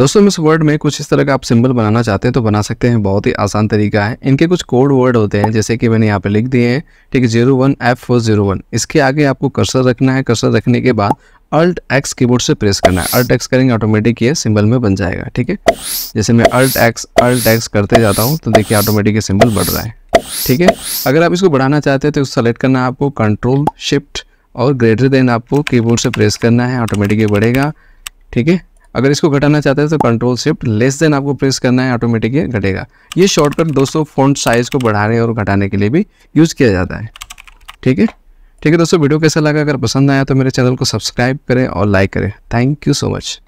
दोस्तों इस वर्ड में कुछ इस तरह का आप सिंबल बनाना चाहते हैं तो बना सकते हैं बहुत ही आसान तरीका है इनके कुछ कोड वर्ड होते हैं जैसे कि मैंने यहाँ पे लिख दिए हैं ठीक है zero one F four zero one इसके आगे आपको कर्सर रखना है कर्सर रखने के बाद अल्ट एक्स कीबोर्ड से प्रेस करना है अल्ट एक्स करेंगे ऑटोमेटिक ये सिंबल में बन जाएगा ठीक है जैसे मैं अल्ट एक्स अल्ट एक्स करते जाता हूँ तो देखिए ऑटोमेटिक ये सिंबल बढ़ रहा है ठीक है अगर आप इसको बढ़ाना चाहते हैं तो सेलेक्ट करना है आपको कंट्रोल शिफ्ट और ग्रेटर देन आपको कीबोर्ड से प्रेस करना है ऑटोमेटिक ये बढ़ेगा ठीक है अगर इसको घटाना चाहते हैं तो कंट्रोल शिफ्ट लेस देन आपको प्रेस करना है ऑटोमेटिक ये घटेगा ये शॉर्टकट दोस्तों फ़ॉन्ट साइज़ को बढ़ाने और घटाने के लिए भी यूज़ किया जाता है ठीक है ठीक है दोस्तों वीडियो कैसा लगा अगर पसंद आया तो मेरे चैनल को सब्सक्राइब करें और लाइक करें थैंक यू सो मच